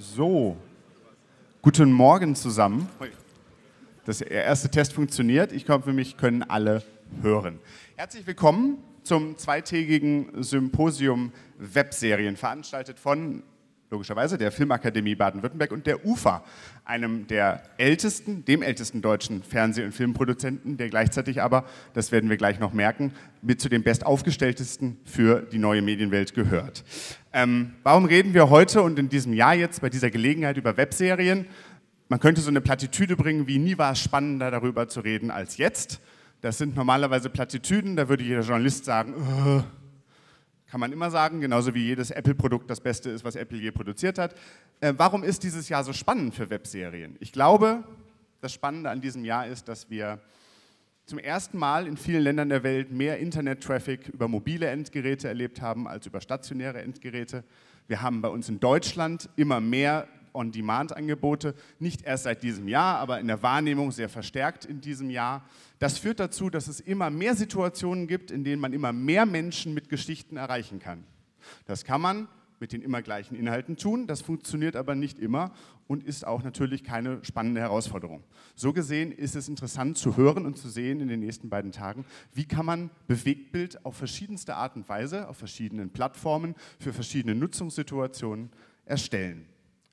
So, guten Morgen zusammen. Das erste Test funktioniert. Ich hoffe, mich können alle hören. Herzlich willkommen zum zweitägigen Symposium Webserien, veranstaltet von logischerweise, der Filmakademie Baden-Württemberg und der UFA, einem der ältesten, dem ältesten deutschen Fernseh- und Filmproduzenten, der gleichzeitig aber, das werden wir gleich noch merken, mit zu den bestaufgestelltesten für die neue Medienwelt gehört. Ähm, warum reden wir heute und in diesem Jahr jetzt bei dieser Gelegenheit über Webserien? Man könnte so eine Plattitüde bringen, wie nie war es spannender darüber zu reden als jetzt. Das sind normalerweise Plattitüden, da würde jeder Journalist sagen, äh, kann man immer sagen, genauso wie jedes Apple-Produkt das Beste ist, was Apple je produziert hat. Äh, warum ist dieses Jahr so spannend für Webserien? Ich glaube, das Spannende an diesem Jahr ist, dass wir zum ersten Mal in vielen Ländern der Welt mehr Internet-Traffic über mobile Endgeräte erlebt haben als über stationäre Endgeräte. Wir haben bei uns in Deutschland immer mehr On-Demand-Angebote, nicht erst seit diesem Jahr, aber in der Wahrnehmung sehr verstärkt in diesem Jahr. Das führt dazu, dass es immer mehr Situationen gibt, in denen man immer mehr Menschen mit Geschichten erreichen kann. Das kann man mit den immer gleichen Inhalten tun. Das funktioniert aber nicht immer und ist auch natürlich keine spannende Herausforderung. So gesehen ist es interessant zu hören und zu sehen in den nächsten beiden Tagen, wie kann man Bewegtbild auf verschiedenste Art und Weise, auf verschiedenen Plattformen, für verschiedene Nutzungssituationen erstellen.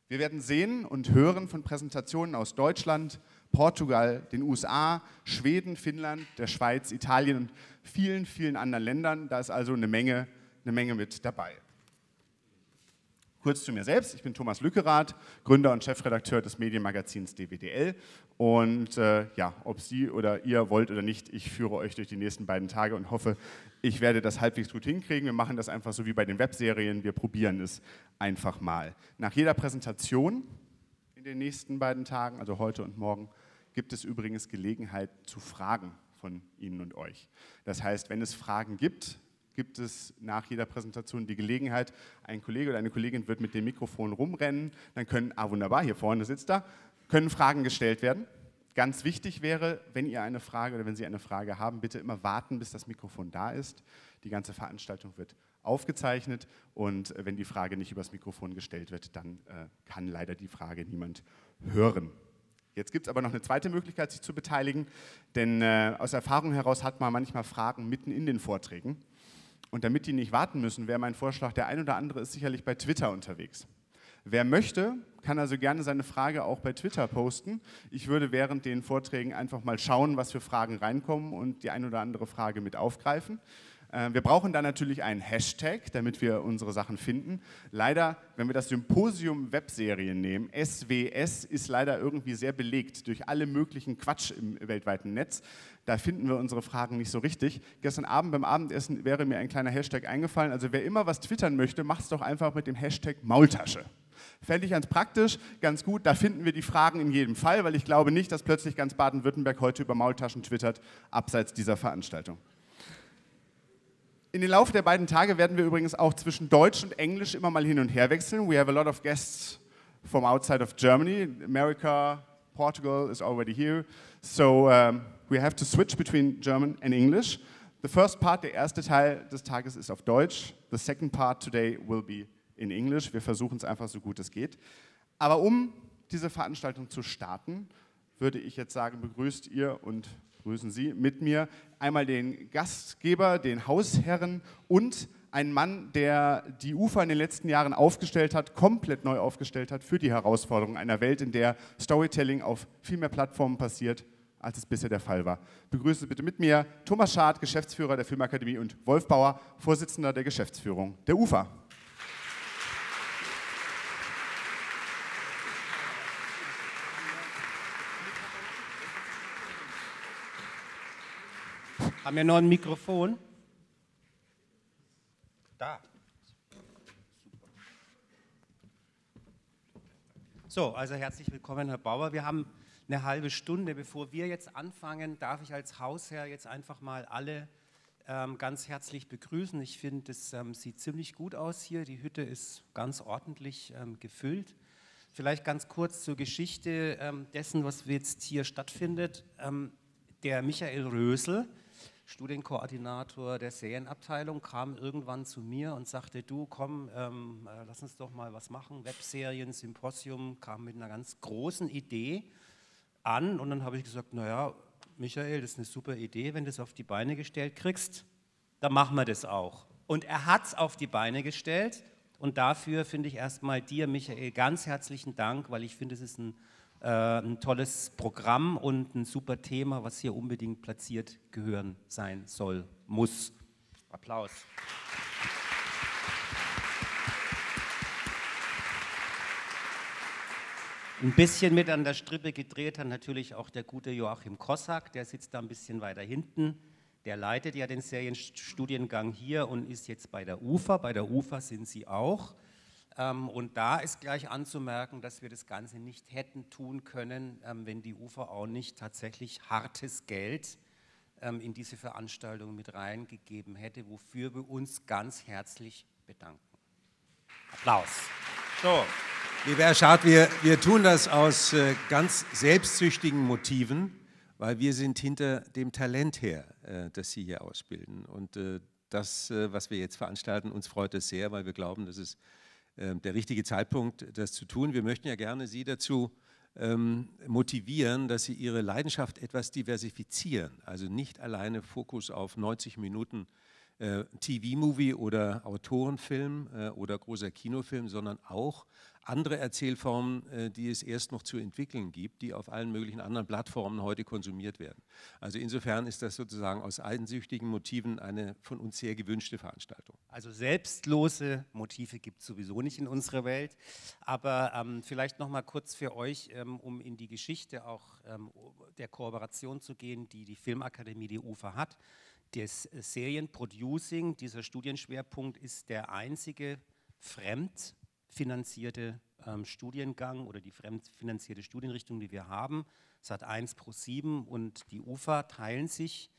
Wir werden sehen und hören von Präsentationen aus Deutschland, Portugal, den USA, Schweden, Finnland, der Schweiz, Italien und vielen, vielen anderen Ländern. Da ist also eine Menge, eine Menge mit dabei. Kurz zu mir selbst, ich bin Thomas Lückerath, Gründer und Chefredakteur des Medienmagazins DWDL. Und äh, ja, ob Sie oder ihr wollt oder nicht, ich führe euch durch die nächsten beiden Tage und hoffe, ich werde das halbwegs gut hinkriegen, wir machen das einfach so wie bei den Webserien, wir probieren es einfach mal. Nach jeder Präsentation in den nächsten beiden Tagen, also heute und morgen, gibt es übrigens Gelegenheit zu Fragen von Ihnen und euch. Das heißt, wenn es Fragen gibt, gibt es nach jeder Präsentation die Gelegenheit, ein Kollege oder eine Kollegin wird mit dem Mikrofon rumrennen, dann können, ah wunderbar, hier vorne sitzt er, können Fragen gestellt werden Ganz wichtig wäre, wenn ihr eine Frage oder wenn Sie eine Frage haben, bitte immer warten, bis das Mikrofon da ist. Die ganze Veranstaltung wird aufgezeichnet und äh, wenn die Frage nicht übers Mikrofon gestellt wird, dann äh, kann leider die Frage niemand hören. Jetzt gibt es aber noch eine zweite Möglichkeit, sich zu beteiligen, denn äh, aus Erfahrung heraus hat man manchmal Fragen mitten in den Vorträgen. Und damit die nicht warten müssen, wäre mein Vorschlag, der ein oder andere ist sicherlich bei Twitter unterwegs. Wer möchte, kann also gerne seine Frage auch bei Twitter posten. Ich würde während den Vorträgen einfach mal schauen, was für Fragen reinkommen und die ein oder andere Frage mit aufgreifen. Äh, wir brauchen da natürlich einen Hashtag, damit wir unsere Sachen finden. Leider, wenn wir das Symposium Webserien nehmen, SWS ist leider irgendwie sehr belegt durch alle möglichen Quatsch im weltweiten Netz. Da finden wir unsere Fragen nicht so richtig. Gestern Abend beim Abendessen wäre mir ein kleiner Hashtag eingefallen. Also wer immer was twittern möchte, macht es doch einfach mit dem Hashtag Maultasche. Fände ich ganz praktisch, ganz gut. Da finden wir die Fragen in jedem Fall, weil ich glaube nicht, dass plötzlich ganz Baden-Württemberg heute über Maultaschen twittert, abseits dieser Veranstaltung. In den Laufe der beiden Tage werden wir übrigens auch zwischen Deutsch und Englisch immer mal hin und her wechseln. We have a lot of guests from outside of Germany. America, Portugal is already here. So um, we have to switch between German and English. The first part, der erste Teil des Tages ist auf Deutsch. The second part today will be in Englisch. Wir versuchen es einfach so gut es geht. Aber um diese Veranstaltung zu starten, würde ich jetzt sagen, begrüßt ihr und grüßen Sie mit mir einmal den Gastgeber, den Hausherren und einen Mann, der die UFA in den letzten Jahren aufgestellt hat, komplett neu aufgestellt hat für die Herausforderung einer Welt, in der Storytelling auf viel mehr Plattformen passiert, als es bisher der Fall war. Begrüßen Sie bitte mit mir Thomas Schad, Geschäftsführer der Filmakademie und Wolf Bauer, Vorsitzender der Geschäftsführung der UFA. Haben wir noch ein Mikrofon? Da. So, also herzlich willkommen, Herr Bauer. Wir haben eine halbe Stunde. Bevor wir jetzt anfangen, darf ich als Hausherr jetzt einfach mal alle ähm, ganz herzlich begrüßen. Ich finde, es ähm, sieht ziemlich gut aus hier. Die Hütte ist ganz ordentlich ähm, gefüllt. Vielleicht ganz kurz zur Geschichte ähm, dessen, was jetzt hier stattfindet. Ähm, der Michael Rösel, Studienkoordinator der Serienabteilung, kam irgendwann zu mir und sagte, du komm, ähm, äh, lass uns doch mal was machen, Webserien, Symposium, kam mit einer ganz großen Idee an und dann habe ich gesagt, naja, Michael, das ist eine super Idee, wenn du es auf die Beine gestellt kriegst, dann machen wir das auch. Und er hat es auf die Beine gestellt und dafür finde ich erstmal dir, Michael, ganz herzlichen Dank, weil ich finde, es ist ein äh, ein tolles Programm und ein super Thema, was hier unbedingt platziert gehören sein soll, muss. Applaus Ein bisschen mit an der Strippe gedreht hat natürlich auch der gute Joachim Kossack, der sitzt da ein bisschen weiter hinten. Der leitet ja den Serienstudiengang hier und ist jetzt bei der UFA. Bei der UFA sind Sie auch. Ähm, und da ist gleich anzumerken, dass wir das Ganze nicht hätten tun können, ähm, wenn die UVA nicht tatsächlich hartes Geld ähm, in diese Veranstaltung mit reingegeben hätte, wofür wir uns ganz herzlich bedanken. Applaus. So. Lieber Herr Schad, wir, wir tun das aus äh, ganz selbstsüchtigen Motiven, weil wir sind hinter dem Talent her, äh, das Sie hier ausbilden. Und äh, das, was wir jetzt veranstalten, uns freut es sehr, weil wir glauben, dass es ähm, der richtige Zeitpunkt, das zu tun. Wir möchten ja gerne Sie dazu ähm, motivieren, dass Sie Ihre Leidenschaft etwas diversifizieren, also nicht alleine Fokus auf 90 Minuten äh, äh, TV-Movie oder Autorenfilm äh, oder großer Kinofilm, sondern auch andere Erzählformen, äh, die es erst noch zu entwickeln gibt, die auf allen möglichen anderen Plattformen heute konsumiert werden. Also insofern ist das sozusagen aus eigensüchtigen Motiven eine von uns sehr gewünschte Veranstaltung. Also selbstlose Motive gibt es sowieso nicht in unserer Welt, aber ähm, vielleicht noch mal kurz für euch, ähm, um in die Geschichte auch ähm, der Kooperation zu gehen, die die Filmakademie die UFA hat das Serienproducing, dieser Studienschwerpunkt, ist der einzige fremdfinanzierte ähm, Studiengang oder die fremdfinanzierte Studienrichtung, die wir haben. Sat 1 Pro 7 und die UFA teilen sich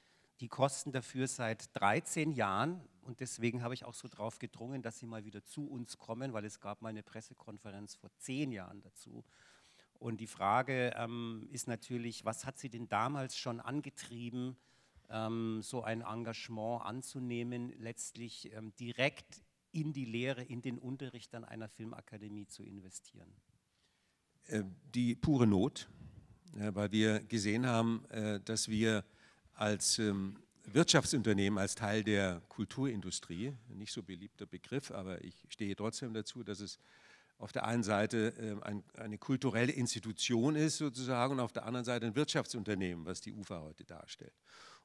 die Kosten dafür seit 13 Jahren und deswegen habe ich auch so drauf gedrungen, dass sie mal wieder zu uns kommen, weil es gab mal eine Pressekonferenz vor zehn Jahren dazu. Und die Frage ähm, ist natürlich, was hat sie denn damals schon angetrieben, ähm, so ein Engagement anzunehmen, letztlich ähm, direkt in die Lehre, in den Unterricht an einer Filmakademie zu investieren? Äh, die pure Not, äh, weil wir gesehen haben, äh, dass wir als ähm, Wirtschaftsunternehmen, als Teil der Kulturindustrie, nicht so beliebter Begriff, aber ich stehe trotzdem dazu, dass es auf der einen Seite ähm, eine kulturelle Institution ist sozusagen und auf der anderen Seite ein Wirtschaftsunternehmen, was die UFA heute darstellt.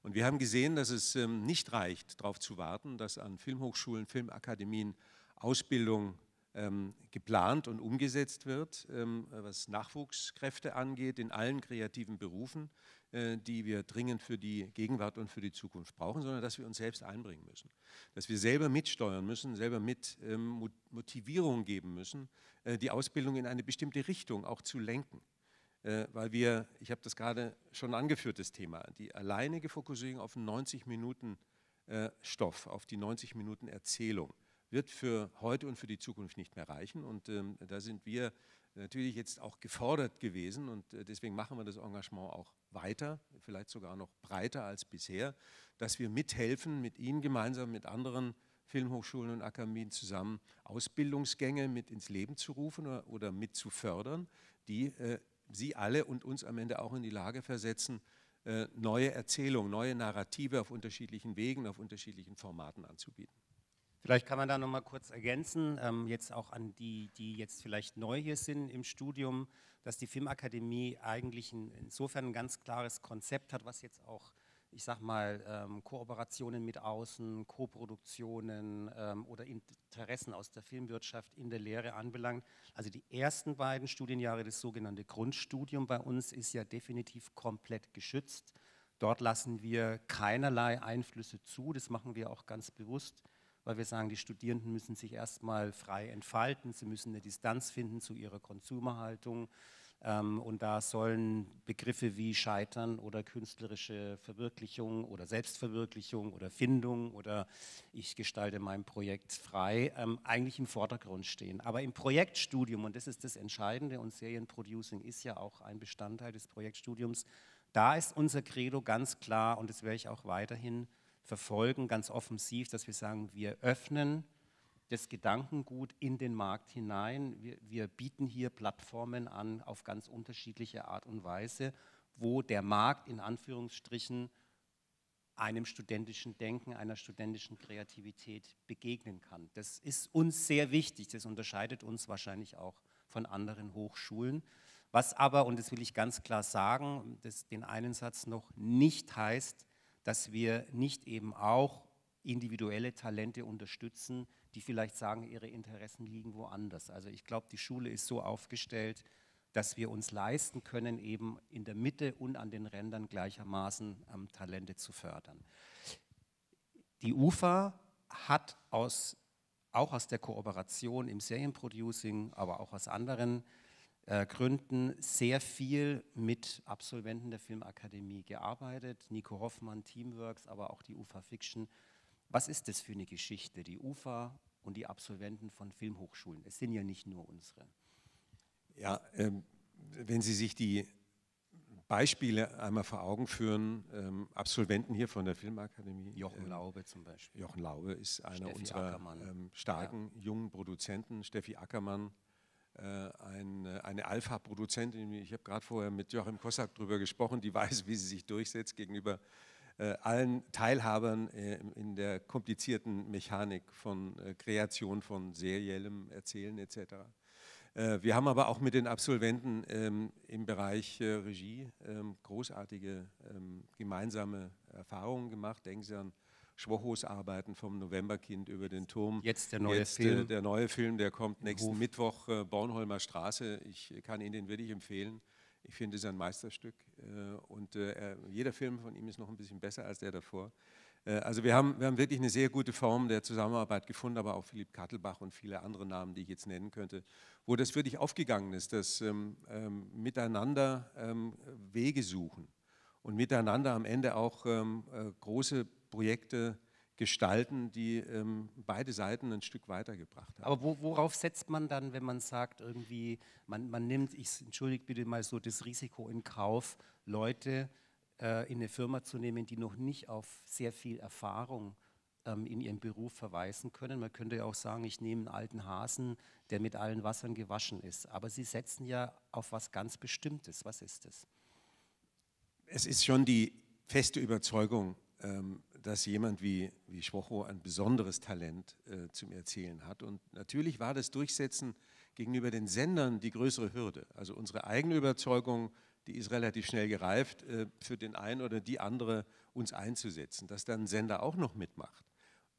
Und wir haben gesehen, dass es ähm, nicht reicht, darauf zu warten, dass an Filmhochschulen, Filmakademien Ausbildung ähm, geplant und umgesetzt wird, ähm, was Nachwuchskräfte angeht, in allen kreativen Berufen, äh, die wir dringend für die Gegenwart und für die Zukunft brauchen, sondern dass wir uns selbst einbringen müssen. Dass wir selber mitsteuern müssen, selber mit Motivierung geben müssen, äh, die Ausbildung in eine bestimmte Richtung auch zu lenken. Äh, weil wir, ich habe das gerade schon angeführt, das Thema, die alleinige Fokussierung auf 90 Minuten äh, Stoff, auf die 90 Minuten Erzählung, wird für heute und für die Zukunft nicht mehr reichen. Und ähm, da sind wir natürlich jetzt auch gefordert gewesen und äh, deswegen machen wir das Engagement auch weiter, vielleicht sogar noch breiter als bisher, dass wir mithelfen, mit Ihnen gemeinsam, mit anderen Filmhochschulen und Akademien zusammen Ausbildungsgänge mit ins Leben zu rufen oder, oder mit zu fördern, die äh, Sie alle und uns am Ende auch in die Lage versetzen, äh, neue Erzählungen, neue Narrative auf unterschiedlichen Wegen, auf unterschiedlichen Formaten anzubieten. Vielleicht kann man da nochmal kurz ergänzen, ähm, jetzt auch an die, die jetzt vielleicht neu hier sind im Studium, dass die Filmakademie eigentlich insofern ein ganz klares Konzept hat, was jetzt auch ich sag mal, ähm, Kooperationen mit außen, Koproduktionen ähm, oder Interessen aus der Filmwirtschaft in der Lehre anbelangt. Also die ersten beiden Studienjahre, das sogenannte Grundstudium bei uns, ist ja definitiv komplett geschützt. Dort lassen wir keinerlei Einflüsse zu, das machen wir auch ganz bewusst, weil wir sagen, die Studierenden müssen sich erstmal frei entfalten, sie müssen eine Distanz finden zu ihrer Konsumerhaltung ähm, und da sollen Begriffe wie Scheitern oder künstlerische Verwirklichung oder Selbstverwirklichung oder Findung oder ich gestalte mein Projekt frei ähm, eigentlich im Vordergrund stehen. Aber im Projektstudium, und das ist das Entscheidende, und Serienproducing ist ja auch ein Bestandteil des Projektstudiums, da ist unser Credo ganz klar und das werde ich auch weiterhin verfolgen, ganz offensiv, dass wir sagen, wir öffnen das Gedankengut in den Markt hinein. Wir, wir bieten hier Plattformen an auf ganz unterschiedliche Art und Weise, wo der Markt in Anführungsstrichen einem studentischen Denken, einer studentischen Kreativität begegnen kann. Das ist uns sehr wichtig, das unterscheidet uns wahrscheinlich auch von anderen Hochschulen. Was aber, und das will ich ganz klar sagen, das, den einen Satz noch, nicht heißt, dass wir nicht eben auch individuelle Talente unterstützen, die vielleicht sagen, ihre Interessen liegen woanders. Also ich glaube, die Schule ist so aufgestellt, dass wir uns leisten können, eben in der Mitte und an den Rändern gleichermaßen ähm, Talente zu fördern. Die UFA hat aus, auch aus der Kooperation im Serienproducing, aber auch aus anderen äh, Gründen sehr viel mit Absolventen der Filmakademie gearbeitet. Nico Hoffmann, Teamworks, aber auch die UFA Fiction was ist das für eine Geschichte, die UFA und die Absolventen von Filmhochschulen? Es sind ja nicht nur unsere. Ja, ähm, wenn Sie sich die Beispiele einmal vor Augen führen, ähm, Absolventen hier von der Filmakademie. Jochen ähm, Laube zum Beispiel. Jochen Laube ist einer Steffi unserer ähm, starken ja. jungen Produzenten. Steffi Ackermann, äh, ein, äh, eine Alpha-Produzentin. Ich habe gerade vorher mit Joachim Kossack darüber gesprochen, die weiß, wie sie sich durchsetzt gegenüber äh, äh, allen Teilhabern äh, in der komplizierten Mechanik von äh, Kreation von seriellem Erzählen etc. Wir haben aber auch mit den Absolventen ähm, im Bereich Regie ähm, großartige ähm, gemeinsame Erfahrungen gemacht. Denken Sie an Schwochos Arbeiten vom Novemberkind über den Turm. Jetzt der neue Jetzt, Film. Äh, der neue Film, der kommt nächsten Hof. Mittwoch, äh, Bornholmer Straße. Ich kann Ihnen den wirklich empfehlen. Ich finde, es ist ein Meisterstück äh, und äh, jeder Film von ihm ist noch ein bisschen besser als der davor. Äh, also wir haben, wir haben wirklich eine sehr gute Form der Zusammenarbeit gefunden, aber auch Philipp Kattelbach und viele andere Namen, die ich jetzt nennen könnte, wo das wirklich aufgegangen ist, dass ähm, ähm, miteinander ähm, Wege suchen und miteinander am Ende auch ähm, große Projekte äh, gestalten, die ähm, beide Seiten ein Stück weitergebracht haben. Aber wo, worauf setzt man dann, wenn man sagt, irgendwie, man, man nimmt, ich entschuldige bitte mal so, das Risiko in Kauf, Leute äh, in eine Firma zu nehmen, die noch nicht auf sehr viel Erfahrung ähm, in ihrem Beruf verweisen können. Man könnte ja auch sagen, ich nehme einen alten Hasen, der mit allen Wassern gewaschen ist. Aber Sie setzen ja auf was ganz Bestimmtes. Was ist es? Es ist schon die feste Überzeugung, ähm, dass jemand wie, wie Schwocho ein besonderes Talent äh, zum Erzählen hat. Und natürlich war das Durchsetzen gegenüber den Sendern die größere Hürde. Also unsere eigene Überzeugung, die ist relativ schnell gereift, äh, für den einen oder die andere uns einzusetzen. Dass dann ein Sender auch noch mitmacht,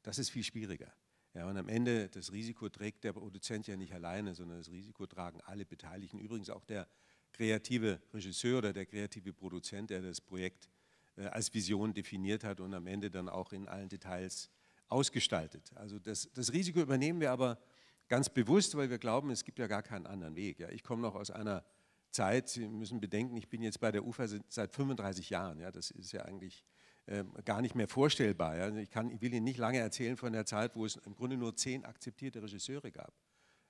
das ist viel schwieriger. Ja, und am Ende, das Risiko trägt der Produzent ja nicht alleine, sondern das Risiko tragen alle Beteiligten. Übrigens auch der kreative Regisseur oder der kreative Produzent, der das Projekt äh, als Vision definiert hat und am Ende dann auch in allen Details ausgestaltet. Also das, das Risiko übernehmen wir aber ganz bewusst, weil wir glauben, es gibt ja gar keinen anderen Weg. Ja, ich komme noch aus einer Zeit, Sie müssen bedenken, ich bin jetzt bei der UFA seit 35 Jahren. Ja, das ist ja eigentlich äh, gar nicht mehr vorstellbar. Ja. Also ich, kann, ich will Ihnen nicht lange erzählen von der Zeit, wo es im Grunde nur zehn akzeptierte Regisseure gab.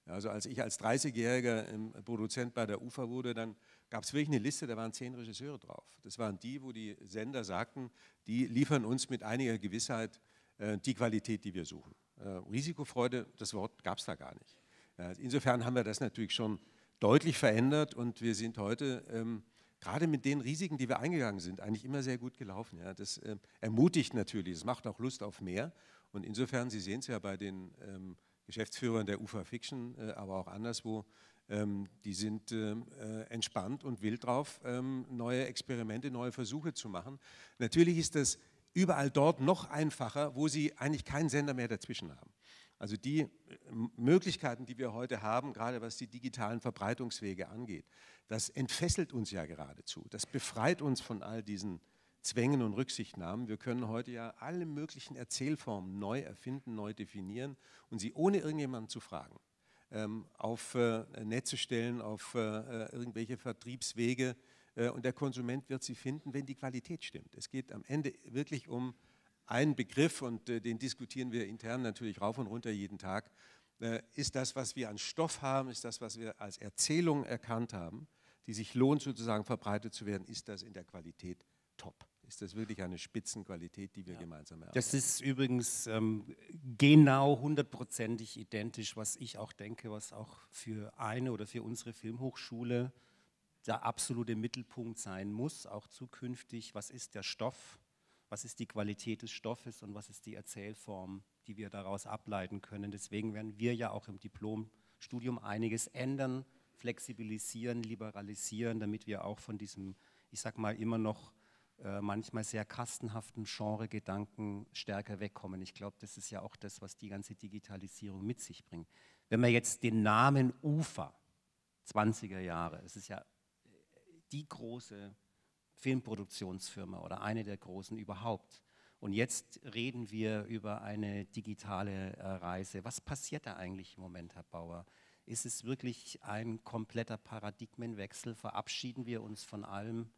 Also als ich als 30-jähriger ähm, Produzent bei der UFA wurde, dann gab es wirklich eine Liste, da waren zehn Regisseure drauf. Das waren die, wo die Sender sagten, die liefern uns mit einiger Gewissheit äh, die Qualität, die wir suchen. Äh, Risikofreude, das Wort gab es da gar nicht. Ja, insofern haben wir das natürlich schon deutlich verändert und wir sind heute ähm, gerade mit den Risiken, die wir eingegangen sind, eigentlich immer sehr gut gelaufen. Ja. Das äh, ermutigt natürlich, es macht auch Lust auf mehr. Und insofern, Sie sehen es ja bei den ähm, Geschäftsführer der UFA Fiction, äh, aber auch anderswo, ähm, die sind ähm, äh, entspannt und wild drauf, ähm, neue Experimente, neue Versuche zu machen. Natürlich ist das überall dort noch einfacher, wo sie eigentlich keinen Sender mehr dazwischen haben. Also die äh, Möglichkeiten, die wir heute haben, gerade was die digitalen Verbreitungswege angeht, das entfesselt uns ja geradezu. Das befreit uns von all diesen Zwängen und Rücksichtnahmen. Wir können heute ja alle möglichen Erzählformen neu erfinden, neu definieren und sie ohne irgendjemanden zu fragen ähm, auf äh, Netze stellen, auf äh, äh irgendwelche Vertriebswege. Äh, und der Konsument wird sie finden, wenn die Qualität stimmt. Es geht am Ende wirklich um einen Begriff und äh, den diskutieren wir intern natürlich rauf und runter jeden Tag. Äh, ist das, was wir an Stoff haben, ist das, was wir als Erzählung erkannt haben, die sich lohnt sozusagen verbreitet zu werden, ist das in der Qualität top ist das wirklich eine Spitzenqualität, die wir ja. gemeinsam erarbeiten. Das ist übrigens ähm, genau hundertprozentig identisch, was ich auch denke, was auch für eine oder für unsere Filmhochschule der absolute Mittelpunkt sein muss, auch zukünftig. Was ist der Stoff? Was ist die Qualität des Stoffes und was ist die Erzählform, die wir daraus ableiten können? Deswegen werden wir ja auch im Diplomstudium einiges ändern, flexibilisieren, liberalisieren, damit wir auch von diesem, ich sag mal, immer noch äh, manchmal sehr kastenhaften Genregedanken stärker wegkommen. Ich glaube, das ist ja auch das, was die ganze Digitalisierung mit sich bringt. Wenn man jetzt den Namen UFA, 20er Jahre, es ist ja äh, die große Filmproduktionsfirma oder eine der großen überhaupt. Und jetzt reden wir über eine digitale äh, Reise. Was passiert da eigentlich im Moment, Herr Bauer? Ist es wirklich ein kompletter Paradigmenwechsel? Verabschieden wir uns von allem,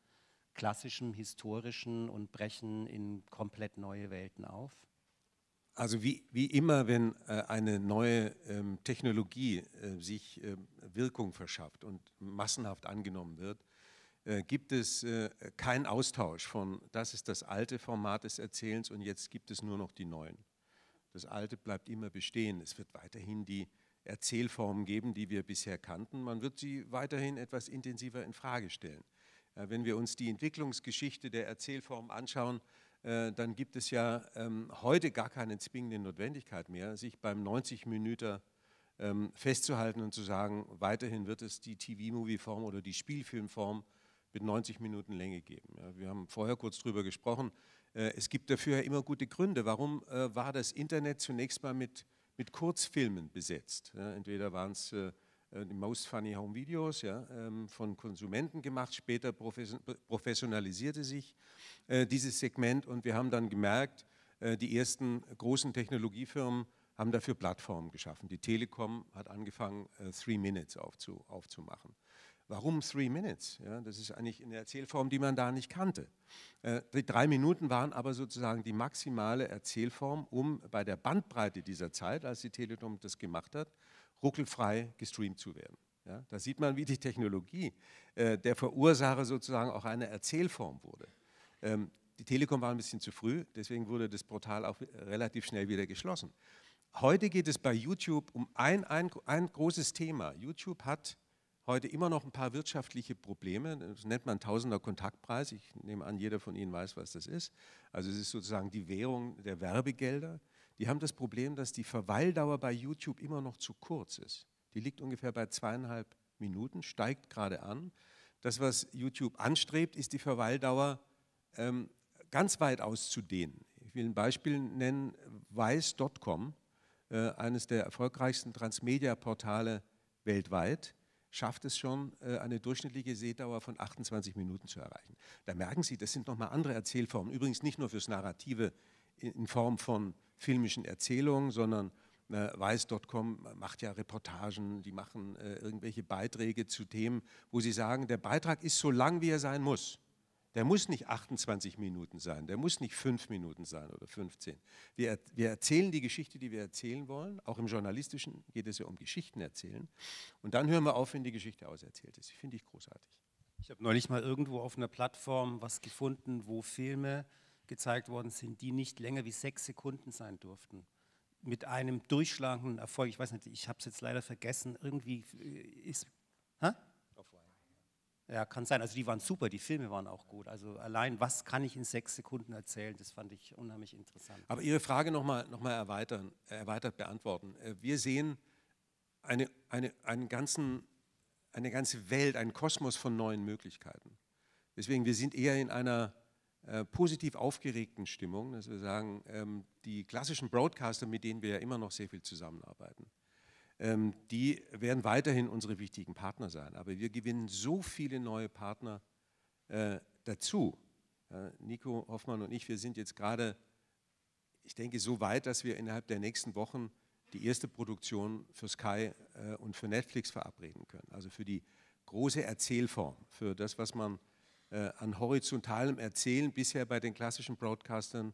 klassischem, historischen und brechen in komplett neue Welten auf? Also wie, wie immer, wenn äh, eine neue ähm, Technologie äh, sich äh, Wirkung verschafft und massenhaft angenommen wird, äh, gibt es äh, keinen Austausch von, das ist das alte Format des Erzählens und jetzt gibt es nur noch die neuen. Das alte bleibt immer bestehen. Es wird weiterhin die Erzählformen geben, die wir bisher kannten. Man wird sie weiterhin etwas intensiver in Frage stellen. Äh, wenn wir uns die Entwicklungsgeschichte der Erzählform anschauen, äh, dann gibt es ja ähm, heute gar keine zwingende Notwendigkeit mehr, sich beim 90 minüter ähm, festzuhalten und zu sagen, weiterhin wird es die TV-Movie-Form oder die Spielfilmform mit 90 Minuten Länge geben. wir haben vorher kurz darüber gesprochen. Äh, es gibt dafür ja immer gute Gründe. Warum war das Internet zunächst mal mit, mit Kurzfilmen besetzt? entweder waren es äh, die Most Funny Home Videos ja, ähm, von Konsumenten gemacht. Später professionalisierte sich äh, dieses Segment und wir haben dann gemerkt, äh, die ersten großen Technologiefirmen haben dafür Plattformen geschaffen. Die Telekom hat angefangen, Three Minutes aufzu, aufzumachen. Warum Three Minutes? Ja, das ist eigentlich eine Erzählform, die man da nicht kannte. die drei Minuten waren aber sozusagen die maximale Erzählform, um bei der Bandbreite dieser Zeit, als die Telekom das gemacht hat, ruckelfrei gestreamt zu werden. Ja, da sieht man, wie die Technologie äh, der Verursacher sozusagen auch eine Erzählform wurde. Ähm, die Telekom war ein bisschen zu früh, deswegen wurde das Portal auch äh, relativ schnell wieder geschlossen. Heute geht es bei YouTube um ein, ein, ein großes Thema. YouTube hat heute immer noch ein paar wirtschaftliche Probleme. Das nennt man Tausender Kontaktpreis. Ich nehme an, jeder von Ihnen weiß, was das ist. Also es ist sozusagen die Währung der Werbegelder die haben das Problem, dass die Verweildauer bei YouTube immer noch zu kurz ist. Die liegt ungefähr bei zweieinhalb Minuten, steigt gerade an. Das, was YouTube anstrebt, ist die Verweildauer ähm, ganz weit auszudehnen. Ich will ein Beispiel nennen, weiß.com, äh, eines der erfolgreichsten Transmedia-Portale weltweit, schafft es schon, äh, eine durchschnittliche Sehdauer von 28 Minuten zu erreichen. Da merken Sie, das sind nochmal andere Erzählformen, übrigens nicht nur fürs Narrative in Form von filmischen Erzählung, sondern äh, Weiß.com macht ja Reportagen, die machen äh, irgendwelche Beiträge zu Themen, wo sie sagen, der Beitrag ist so lang, wie er sein muss. Der muss nicht 28 Minuten sein, der muss nicht 5 Minuten sein oder 15. Wir, wir, erzählen die Geschichte, die wir erzählen wollen. Auch im Journalistischen geht es ja um Geschichten erzählen. Und dann hören wir auf, wenn die Geschichte auserzählt ist. Finde ich großartig. Ich habe neulich mal irgendwo auf einer Plattform was gefunden, wo Filme gezeigt worden sind, die nicht länger wie sechs Sekunden sein durften. Mit einem durchschlagenden Erfolg. Ich weiß nicht, ich habe es jetzt leider vergessen. Irgendwie äh, ist. Hä? Ja, kann sein. Also die waren super, die Filme waren auch gut. Also allein, was kann ich in sechs Sekunden erzählen, das fand ich unheimlich interessant. Aber Ihre Frage nochmal noch mal erweitern, erweitert beantworten. Äh, wir sehen eine, eine, einen ganzen, eine ganze Welt, einen Kosmos von neuen Möglichkeiten. Deswegen, wir sind eher in einer äh, positiv aufgeregten Stimmung, dass wir sagen, ähm, die klassischen Broadcaster, mit denen wir ja immer noch sehr viel zusammenarbeiten, ähm, die werden weiterhin unsere wichtigen Partner sein. Aber wir gewinnen so viele neue Partner äh, dazu. Ja, Nico Hoffmann und ich, wir sind jetzt gerade, ich denke, so weit, dass wir innerhalb der nächsten Wochen die erste Produktion für Sky äh, und für Netflix verabreden können. Also für die große Erzählform, für das, was man äh, an horizontalem Erzählen bisher bei den klassischen Broadcastern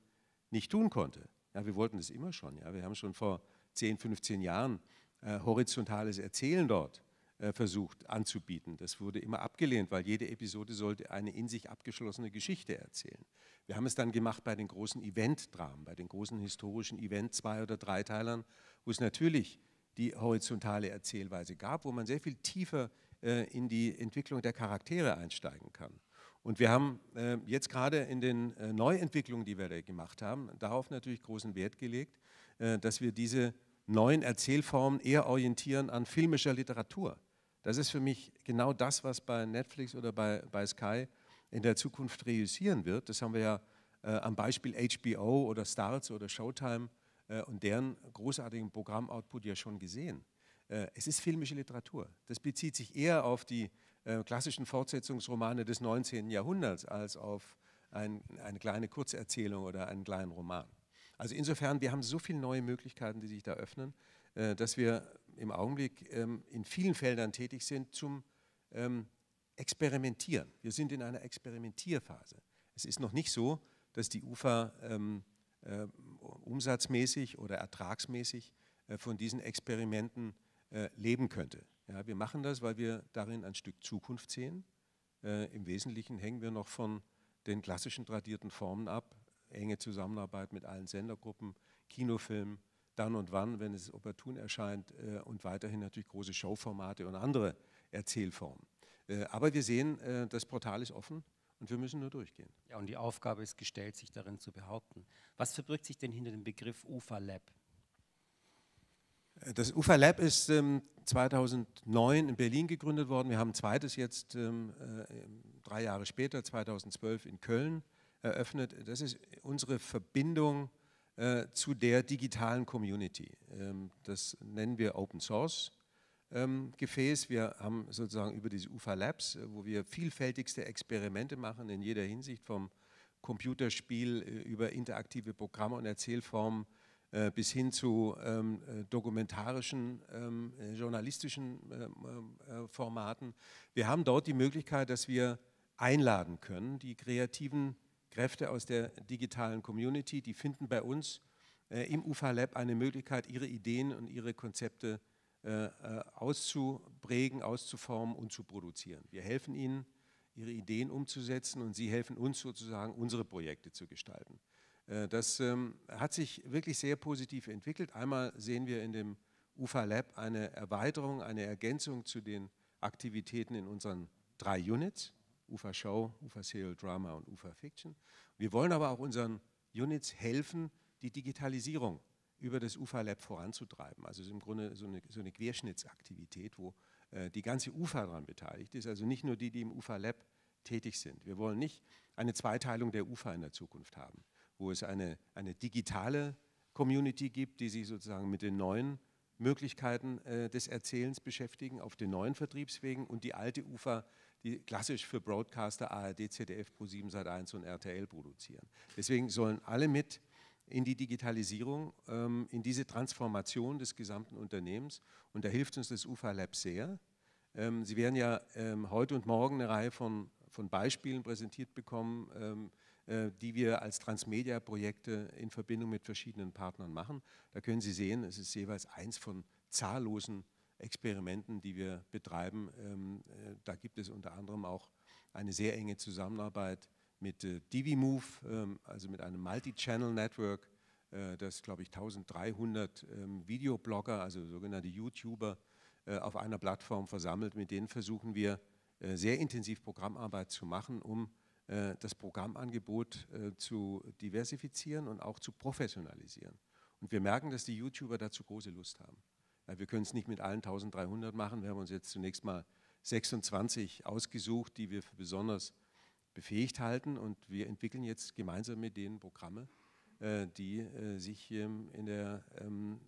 nicht tun konnte. Ja, wir wollten das immer schon. Ja. Wir haben schon vor 10, 15 Jahren äh, horizontales Erzählen dort äh, versucht anzubieten. Das wurde immer abgelehnt, weil jede Episode sollte eine in sich abgeschlossene Geschichte erzählen. Wir haben es dann gemacht bei den großen Eventdramen, bei den großen historischen Event zwei oder dreiteilern, wo es natürlich die horizontale Erzählweise gab, wo man sehr viel tiefer äh, in die Entwicklung der Charaktere einsteigen kann. Und wir haben äh, jetzt gerade in den äh, Neuentwicklungen, die wir da gemacht haben, darauf natürlich großen Wert gelegt, äh, dass wir diese neuen Erzählformen eher orientieren an filmischer Literatur. Das ist für mich genau das, was bei Netflix oder bei, bei Sky in der Zukunft reüssieren wird. Das haben wir ja äh, am Beispiel HBO oder Starz oder Showtime äh, und deren großartigen Programmoutput ja schon gesehen. Äh, es ist filmische Literatur. Das bezieht sich eher auf die äh, klassischen Fortsetzungsromane des 19. Jahrhunderts als auf ein, eine kleine Kurzerzählung oder einen kleinen Roman. Also insofern, wir haben so viele neue Möglichkeiten, die sich da öffnen, äh, dass wir im Augenblick ähm, in vielen Feldern tätig sind zum ähm, Experimentieren. Wir sind in einer Experimentierphase. Es ist noch nicht so, dass die UFA ähm, äh, umsatzmäßig oder ertragsmäßig äh, von diesen Experimenten äh, leben könnte. Ja, wir machen das, weil wir darin ein Stück Zukunft sehen. Äh, Im Wesentlichen hängen wir noch von den klassischen tradierten Formen ab. Enge Zusammenarbeit mit allen Sendergruppen, Kinofilm, dann und wann, wenn es opportun erscheint äh, und weiterhin natürlich große Showformate und andere Erzählformen. Äh, aber wir sehen, äh, das Portal ist offen und wir müssen nur durchgehen. Ja, und die Aufgabe ist gestellt, sich darin zu behaupten. Was verbirgt sich denn hinter dem Begriff UFA Lab? Das UFA Lab ist 2009 ähm, in Berlin gegründet worden. Wir haben ein zweites jetzt ähm, äh, drei Jahre später, 2012 in Köln eröffnet. Das ist unsere Verbindung äh, zu der digitalen Community. Ähm, das nennen wir Open Source. Gefäß. Wir haben sozusagen über diese UFA Labs, äh, wo wir vielfältigste Experimente machen in jeder Hinsicht, vom Computerspiel über interaktive Programme und Erzählformen äh, bis hin zu ähm, äh, dokumentarischen, ähm, äh, journalistischen äh, äh, Formaten. Wir haben dort die Möglichkeit, dass wir einladen können, die kreativen Kräfte aus der digitalen Community, die finden bei uns im UFA Lab eine Möglichkeit, ihre Ideen und ihre Konzepte auszuprägen, auszuformen und zu produzieren. Wir helfen ihnen, ihre Ideen umzusetzen und sie helfen uns sozusagen, unsere Projekte zu gestalten. Äh, das ähm, hat sich wirklich sehr positiv entwickelt. Einmal sehen wir in dem UFA Lab eine Erweiterung, eine Ergänzung zu den Aktivitäten in unseren drei Units, UFA Show, UFA Serial Drama und UFA Fiction. Wir wollen aber auch unseren Units helfen, die Digitalisierung über das UFA Lab voranzutreiben. Also im Grunde so eine, so eine Querschnittsaktivität, wo äh, die ganze UFA daran beteiligt ist, also nicht nur die, die im UFA Lab tätig sind. Wir wollen nicht eine Zweiteilung der UFA in der Zukunft haben wo es eine, eine digitale Community gibt, die sich sozusagen mit den neuen Möglichkeiten äh, des Erzählens beschäftigen, auf den neuen Vertriebswegen und die alte UFA, die klassisch für Broadcaster ARD, ZDF, Pro7 Sat1 und RTL produzieren. Deswegen sollen alle mit in die Digitalisierung, ähm, in diese Transformation des gesamten Unternehmens und da hilft uns das UFA Lab sehr. Ähm, Sie werden ja ähm, heute und morgen eine Reihe von, von Beispielen präsentiert bekommen ähm, äh, die wir als Transmedia-Projekte in Verbindung mit verschiedenen Partnern machen. Da können Sie sehen, es ist jeweils eins von zahllosen Experimenten, die wir betreiben. Ähm, äh, da gibt es unter anderem auch eine sehr enge Zusammenarbeit mit äh, DiviMove, ähm, also mit einem Multi-Channel-Network, das, glaube ich, 1300 ähm, Videoblogger, also sogenannte YouTuber, auf einer Plattform versammelt. Mit denen versuchen wir, sehr intensiv Programmarbeit zu machen, um äh, das Programmangebot äh, zu diversifizieren und auch zu professionalisieren. Und wir merken, dass die YouTuber dazu große Lust haben. wir können es nicht mit allen 1300 machen. Wir haben uns jetzt zunächst mal 26 ausgesucht, die wir für besonders befähigt halten. Und wir entwickeln jetzt gemeinsam mit denen Programme, äh, die sich in der ähm,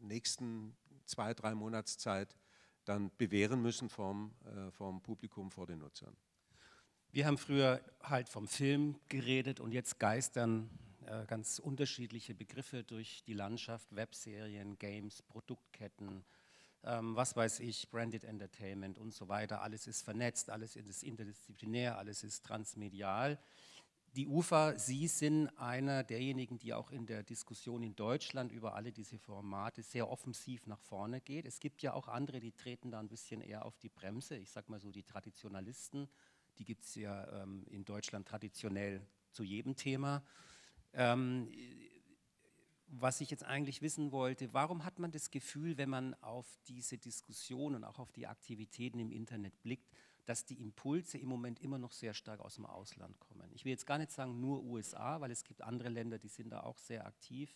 nächsten zwei, drei Monatszeit dann bewähren müssen vom, vom Publikum, vor den Nutzern. Wir haben früher halt vom Film geredet und jetzt geistern äh, ganz unterschiedliche Begriffe durch die Landschaft, Webserien, Games, Produktketten, ähm, was weiß ich, Branded Entertainment und so weiter. Alles ist vernetzt, alles ist interdisziplinär, alles ist transmedial. Die UFA, Sie sind einer derjenigen, die auch in der Diskussion in Deutschland über alle diese Formate sehr offensiv nach vorne geht. Es gibt ja auch andere, die treten da ein bisschen eher auf die Bremse. Ich sage mal so die Traditionalisten, die gibt es ja ähm, in Deutschland traditionell zu jedem Thema. Ähm, was ich jetzt eigentlich wissen wollte, warum hat man das Gefühl, wenn man auf diese Diskussion und auch auf die Aktivitäten im Internet blickt, dass die Impulse im Moment immer noch sehr stark aus dem Ausland kommen? Ich will jetzt gar nicht sagen nur USA, weil es gibt andere Länder, die sind da auch sehr aktiv.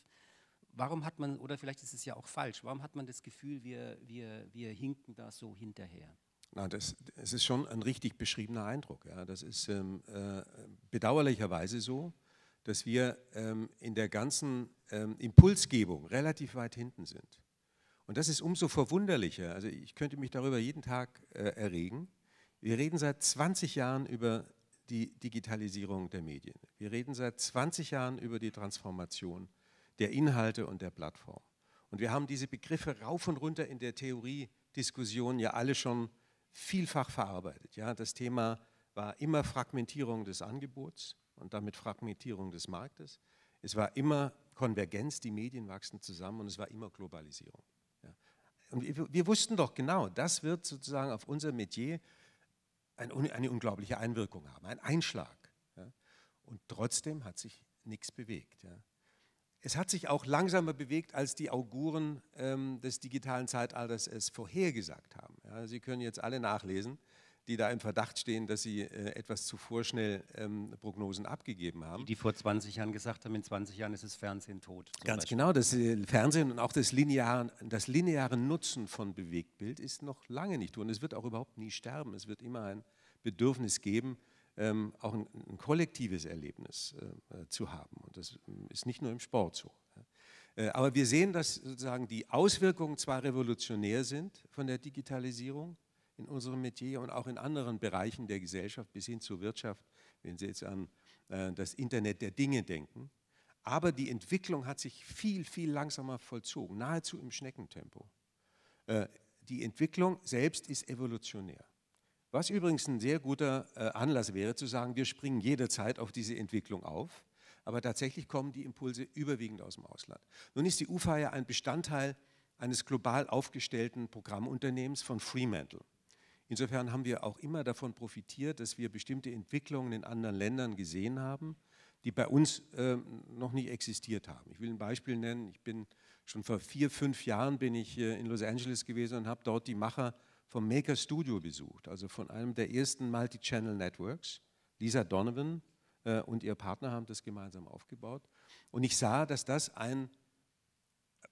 Warum hat man, oder vielleicht ist es ja auch falsch, warum hat man das Gefühl, wir, wir, wir hinken da so hinterher? Na, das, das ist schon ein richtig beschriebener Eindruck. Ja. Das ist ähm, äh, bedauerlicherweise so, dass wir ähm, in der ganzen ähm, Impulsgebung relativ weit hinten sind. Und das ist umso verwunderlicher. Also ich könnte mich darüber jeden Tag äh, erregen. Wir reden seit 20 Jahren über die Digitalisierung der Medien. Wir reden seit 20 Jahren über die Transformation der Inhalte und der Plattform. Und wir haben diese Begriffe rauf und runter in der Theorie Diskussion ja alle schon vielfach verarbeitet. Ja, das Thema war immer Fragmentierung des Angebots und damit Fragmentierung des Marktes. Es war immer Konvergenz, die Medien wachsen zusammen und es war immer Globalisierung. Ja. Und wir wussten doch genau, das wird sozusagen auf unser Metier eine, eine unglaubliche Einwirkung haben, ein Einschlag. Ja. Und trotzdem hat sich nichts bewegt. Ja. Es hat sich auch langsamer bewegt, als die Auguren ähm, des digitalen Zeitalters es vorhergesagt haben. Ja, Sie können jetzt alle nachlesen, die da im Verdacht stehen, dass sie äh, etwas zu vorschnell ähm, Prognosen abgegeben haben. Die, die, vor 20 Jahren gesagt haben, in 20 Jahren ist das Fernsehen tot. Ganz Beispiel. genau, das äh, Fernsehen und auch das lineare, das lineare Nutzen von Bewegtbild ist noch lange nicht tot. Und es wird auch überhaupt nie sterben. Es wird immer ein Bedürfnis geben, ähm, auch ein, ein, kollektives Erlebnis äh, äh zu haben. Und das ähm, ist nicht nur im Sport so. Äh, aber wir sehen, dass sozusagen die Auswirkungen zwar revolutionär sind von der Digitalisierung in unserem Metier und auch in anderen Bereichen der Gesellschaft bis hin zur Wirtschaft, wenn Sie jetzt an äh, das Internet der Dinge denken, aber die Entwicklung hat sich viel, viel langsamer vollzogen, nahezu im Schneckentempo. Die Entwicklung selbst ist evolutionär. Was übrigens ein sehr guter äh, Anlass wäre, zu sagen, wir springen jederzeit auf diese Entwicklung auf. Aber tatsächlich kommen die Impulse überwiegend aus dem Ausland. Nun ist die UFA ja ein Bestandteil eines global aufgestellten Programmunternehmens von Fremantle. Insofern haben wir auch immer davon profitiert, dass wir bestimmte Entwicklungen in anderen Ländern gesehen haben, die bei uns äh, noch nicht existiert haben. Ich will ein Beispiel nennen. Ich bin schon vor vier, fünf Jahren bin ich äh, in Los Angeles gewesen und habe dort die Macher vom Maker Studio besucht, also von einem der ersten Multi-Channel Networks. Lisa Donovan äh, und ihr Partner haben das gemeinsam aufgebaut. Und ich sah, dass das ein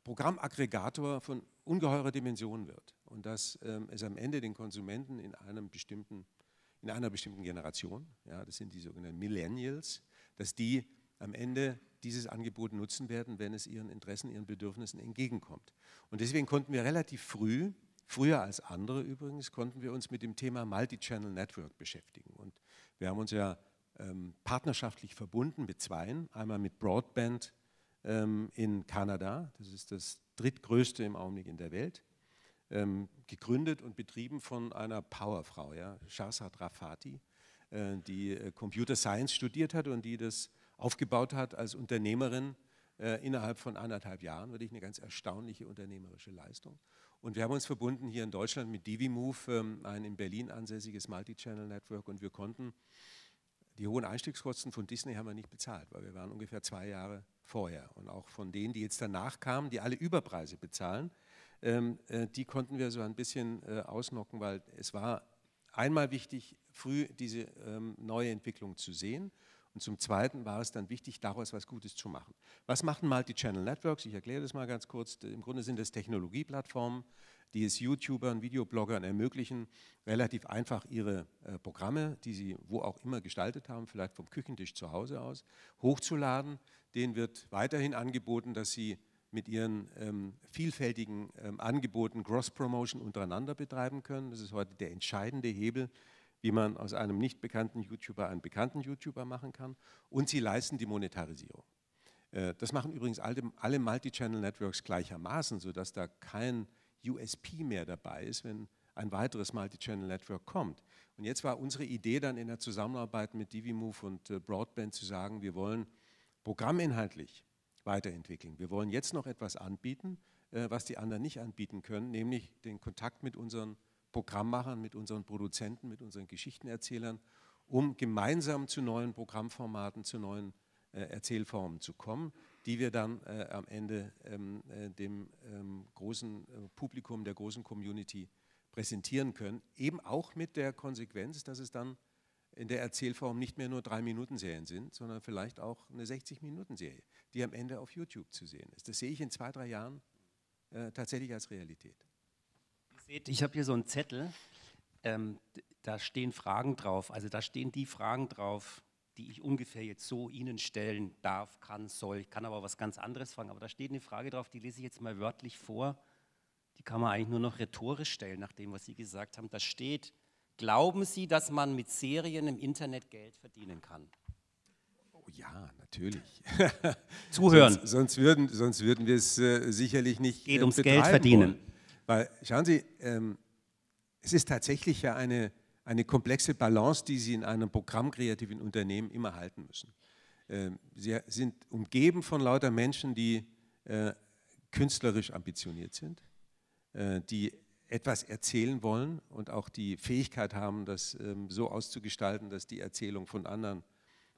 Programmaggregator von ungeheurer Dimension wird und dass ähm, es am Ende den Konsumenten in, einem bestimmten, in einer bestimmten Generation, ja, das sind die sogenannten Millennials, dass die am Ende dieses Angebot nutzen werden, wenn es ihren Interessen, ihren Bedürfnissen entgegenkommt. Und deswegen konnten wir relativ früh Früher als andere übrigens konnten wir uns mit dem Thema Multi-Channel Network beschäftigen. Und wir haben uns ja ähm, partnerschaftlich verbunden mit zweien, einmal mit Broadband ähm, in Kanada, das ist das drittgrößte im Augenblick in der Welt, ähm, gegründet und betrieben von einer Powerfrau, ja, Shahzad Rafati, äh, die äh, Computer Science studiert hat und die das aufgebaut hat als Unternehmerin äh, innerhalb von anderthalb Jahren, wirklich eine ganz erstaunliche unternehmerische Leistung. Und wir haben uns verbunden hier in Deutschland mit DiviMove, ähm, ein in Berlin ansässiges Multi-Channel-Network. Und wir konnten, die hohen Einstiegskosten von Disney haben wir nicht bezahlt, weil wir waren ungefähr zwei Jahre vorher. Und auch von denen, die jetzt danach kamen, die alle Überpreise bezahlen, ähm, äh, die konnten wir so ein bisschen äh, ausnocken, weil es war einmal wichtig, früh diese ähm, neue Entwicklung zu sehen und zum Zweiten war es dann wichtig, daraus was Gutes zu machen. Was machen Multi-Channel Networks? Ich erkläre das mal ganz kurz. Im Grunde sind das Technologieplattformen, die es YouTubern, Videobloggern ermöglichen, relativ einfach ihre äh, Programme, die sie wo auch immer gestaltet haben, vielleicht vom Küchentisch zu Hause aus, hochzuladen. Denen wird weiterhin angeboten, dass sie mit ihren ähm, vielfältigen ähm, Angeboten Cross-Promotion untereinander betreiben können. Das ist heute der entscheidende Hebel, wie man aus einem nicht bekannten YouTuber einen bekannten YouTuber machen kann. Und sie leisten die Monetarisierung. Äh, das machen übrigens alle, alle Multi-Channel-Networks gleichermaßen, sodass da kein USP mehr dabei ist, wenn ein weiteres Multi-Channel-Network kommt. Und jetzt war unsere Idee dann in der Zusammenarbeit mit DiviMove und äh, Broadband zu sagen, wir wollen programminhaltlich weiterentwickeln. Wir wollen jetzt noch etwas anbieten, äh, was die anderen nicht anbieten können, nämlich den Kontakt mit unseren Programmmachern, mit unseren Produzenten, mit unseren Geschichtenerzählern, um gemeinsam zu neuen Programmformaten, zu neuen äh, Erzählformen zu kommen, die wir dann äh, am Ende ähm, äh, dem ähm, großen äh, Publikum, der großen Community präsentieren können. Eben auch mit der Konsequenz, dass es dann in der Erzählform nicht mehr nur drei Minuten Serien sind, sondern vielleicht auch eine 60 Minuten Serie, die am Ende auf YouTube zu sehen ist. Das sehe ich in zwei, drei Jahren äh, tatsächlich als Realität seht, ich habe hier so einen Zettel, ähm, da stehen Fragen drauf. Also da stehen die Fragen drauf, die ich ungefähr jetzt so Ihnen stellen darf, kann, soll. Ich kann aber was ganz anderes fragen. Aber da steht eine Frage drauf, die lese ich jetzt mal wörtlich vor. Die kann man eigentlich nur noch rhetorisch stellen, nach dem, was Sie gesagt haben. Da steht, glauben Sie, dass man mit Serien im Internet Geld verdienen kann? Oh ja, natürlich. Zuhören. sonst, sonst, würden, sonst würden wir es äh, sicherlich nicht. Geht äh, ums Geld verdienen. Wollen. Weil, schauen Sie, ähm, es ist tatsächlich ja eine, eine komplexe Balance, die Sie in einem programmkreativen Unternehmen immer halten müssen. Ähm, Sie sind umgeben von lauter Menschen, die äh, künstlerisch ambitioniert sind, äh, die etwas erzählen wollen und auch die Fähigkeit haben, das ähm, so auszugestalten, dass die Erzählung von anderen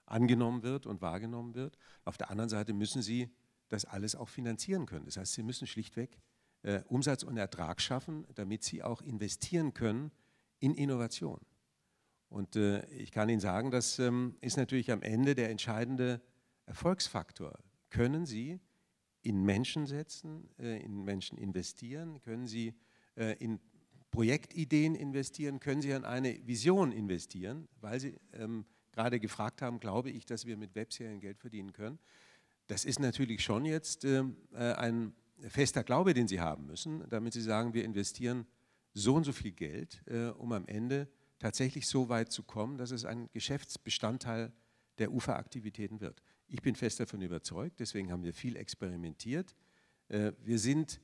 angenommen wird und wahrgenommen wird. Auf der anderen Seite müssen Sie das alles auch finanzieren können. Das heißt, Sie müssen schlichtweg äh, Umsatz und Ertrag schaffen, damit sie auch investieren können in Innovation. Und äh, ich kann Ihnen sagen, das ähm, ist natürlich am Ende der entscheidende Erfolgsfaktor. Können Sie in Menschen setzen, äh, in Menschen investieren? Können Sie äh, in Projektideen investieren? Können Sie an eine Vision investieren? Weil Sie ähm, gerade gefragt haben, glaube ich, dass wir mit Webserien Geld verdienen können. Das ist natürlich schon jetzt ähm, äh, ein fester Glaube, den sie haben müssen, damit sie sagen, wir investieren so und so viel Geld, äh, um am Ende tatsächlich so weit zu kommen, dass es ein Geschäftsbestandteil der Uferaktivitäten wird. Ich bin fest davon überzeugt, deswegen haben wir viel experimentiert. Äh, wir sind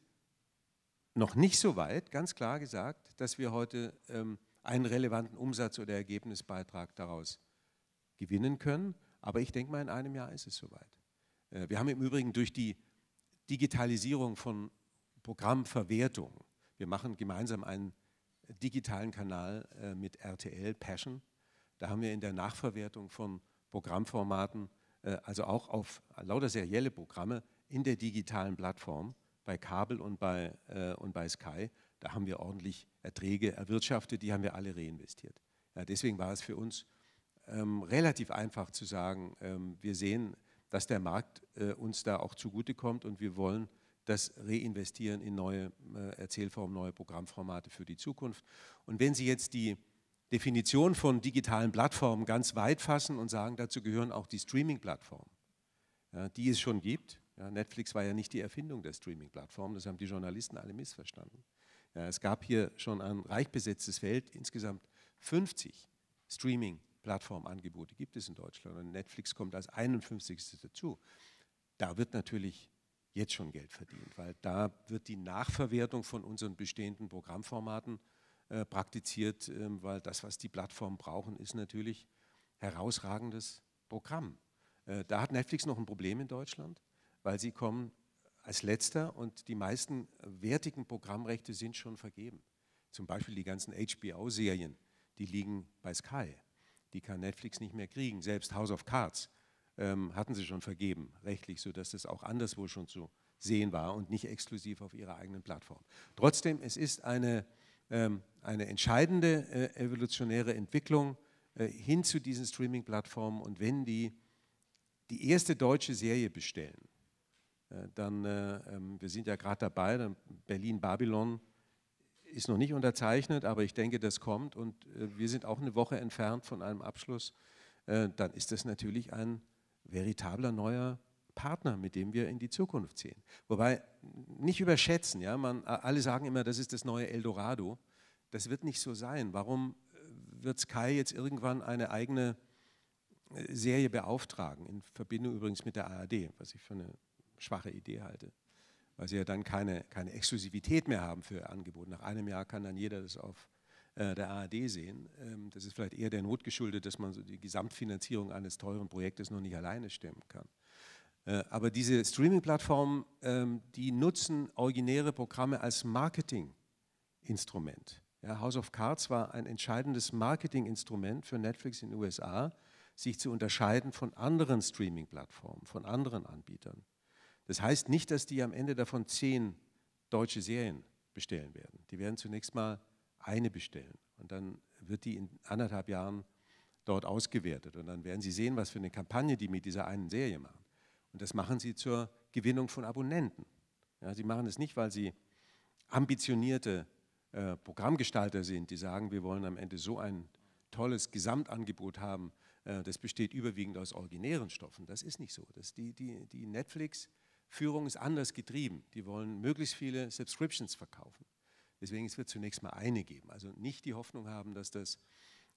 noch nicht so weit, ganz klar gesagt, dass wir heute ähm, einen relevanten Umsatz- oder Ergebnisbeitrag daraus gewinnen können. Aber ich denke mal, in einem Jahr ist es soweit. Äh, wir haben im Übrigen durch die Digitalisierung von Programmverwertung. Wir machen gemeinsam einen digitalen Kanal äh, mit RTL Passion. Da haben wir in der Nachverwertung von Programmformaten, äh, also auch auf lauter serielle Programme in der digitalen Plattform, bei Kabel und bei, äh, und bei Sky, da haben wir ordentlich Erträge erwirtschaftet, die haben wir alle reinvestiert. Ja, deswegen war es für uns ähm, relativ einfach zu sagen, ähm, wir sehen dass der Markt äh, uns da auch zugutekommt und wir wollen das reinvestieren in neue äh, Erzählformen, neue Programmformate für die Zukunft. Und wenn Sie jetzt die Definition von digitalen Plattformen ganz weit fassen und sagen, dazu gehören auch die Streaming-Plattformen, ja, die es schon gibt. Ja, Netflix war ja nicht die Erfindung der Streaming-Plattformen, das haben die Journalisten alle missverstanden. Ja, es gab hier schon ein reich besetztes Feld, insgesamt 50 Streaming-Plattformen. Plattformangebote gibt es in Deutschland und Netflix kommt als 51. dazu. Da wird natürlich jetzt schon Geld verdient, weil da wird die Nachverwertung von unseren bestehenden Programmformaten äh, praktiziert, äh, weil das, was die Plattformen brauchen, ist natürlich herausragendes Programm. Äh, da hat Netflix noch ein Problem in Deutschland, weil sie kommen als letzter und die meisten wertigen Programmrechte sind schon vergeben. Zum Beispiel die ganzen HBO-Serien, die liegen bei Sky die kann Netflix nicht mehr kriegen. Selbst House of Cards ähm, hatten sie schon vergeben, rechtlich, sodass das auch anderswo schon zu sehen war und nicht exklusiv auf ihrer eigenen Plattform. Trotzdem, es ist eine, ähm, eine entscheidende äh, evolutionäre Entwicklung äh, hin zu diesen Streaming-Plattformen und wenn die die erste deutsche Serie bestellen, äh, dann, äh, ähm, wir sind ja gerade dabei, Berlin Babylon ist noch nicht unterzeichnet, aber ich denke, das kommt und äh, wir sind auch eine Woche entfernt von einem Abschluss. Äh, dann ist das natürlich ein veritabler neuer Partner, mit dem wir in die Zukunft sehen. Wobei, nicht überschätzen, ja, man, alle sagen immer, das ist das neue Eldorado. Das wird nicht so sein. Warum äh, wird Sky jetzt irgendwann eine eigene Serie beauftragen, in Verbindung übrigens mit der ARD, was ich für eine schwache Idee halte? weil sie ja dann keine, keine Exklusivität mehr haben für Angebote. Nach einem Jahr kann dann jeder das auf äh, der ARD sehen. Ähm, das ist vielleicht eher der Not geschuldet, dass man so die Gesamtfinanzierung eines teuren Projektes noch nicht alleine stemmen kann. Äh, aber diese Streaming-Plattformen, ähm, die nutzen originäre Programme als Marketinginstrument. Ja, House of Cards war ein entscheidendes Marketing-Instrument für Netflix in den USA, sich zu unterscheiden von anderen Streaming-Plattformen, von anderen Anbietern. Das heißt nicht, dass die am Ende davon zehn deutsche Serien bestellen werden. Die werden zunächst mal eine bestellen und dann wird die in anderthalb Jahren dort ausgewertet und dann werden sie sehen, was für eine Kampagne die mit dieser einen Serie machen. Und das machen sie zur Gewinnung von Abonnenten. Ja, sie machen es nicht, weil sie ambitionierte äh, Programmgestalter sind, die sagen, wir wollen am Ende so ein tolles Gesamtangebot haben, äh, das besteht überwiegend aus originären Stoffen. Das ist nicht so. Das die, die, die Netflix Führung ist anders getrieben. Die wollen möglichst viele Subscriptions verkaufen. Deswegen wird es zunächst mal eine geben. Also nicht die Hoffnung haben, dass das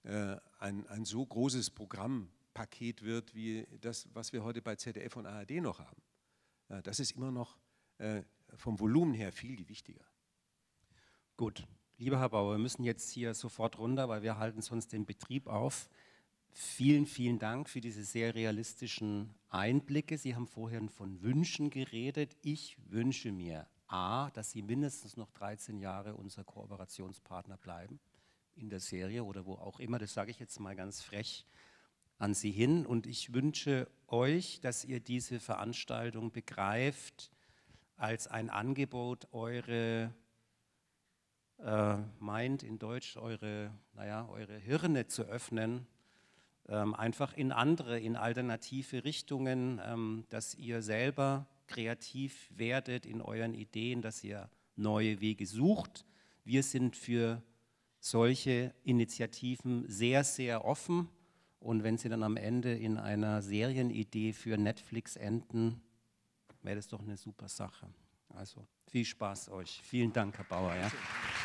äh, ein, ein so großes Programmpaket wird, wie das, was wir heute bei ZDF und ARD noch haben. Ja, das ist immer noch äh, vom Volumen her viel wichtiger. Gut, lieber Herr Bauer, wir müssen jetzt hier sofort runter, weil wir halten sonst den Betrieb auf. Vielen, vielen Dank für diese sehr realistischen Einblicke. Sie haben vorhin von Wünschen geredet. Ich wünsche mir A, dass Sie mindestens noch 13 Jahre unser Kooperationspartner bleiben in der Serie oder wo auch immer. Das sage ich jetzt mal ganz frech an Sie hin. Und ich wünsche euch, dass ihr diese Veranstaltung begreift als ein Angebot, eure äh, Mind in Deutsch, eure, naja, eure Hirne zu öffnen ähm, einfach in andere, in alternative Richtungen, ähm, dass ihr selber kreativ werdet in euren Ideen, dass ihr neue Wege sucht. Wir sind für solche Initiativen sehr, sehr offen. Und wenn sie dann am Ende in einer Serienidee für Netflix enden, wäre das doch eine super Sache. Also viel Spaß euch. Vielen Dank, Herr Bauer. Ja.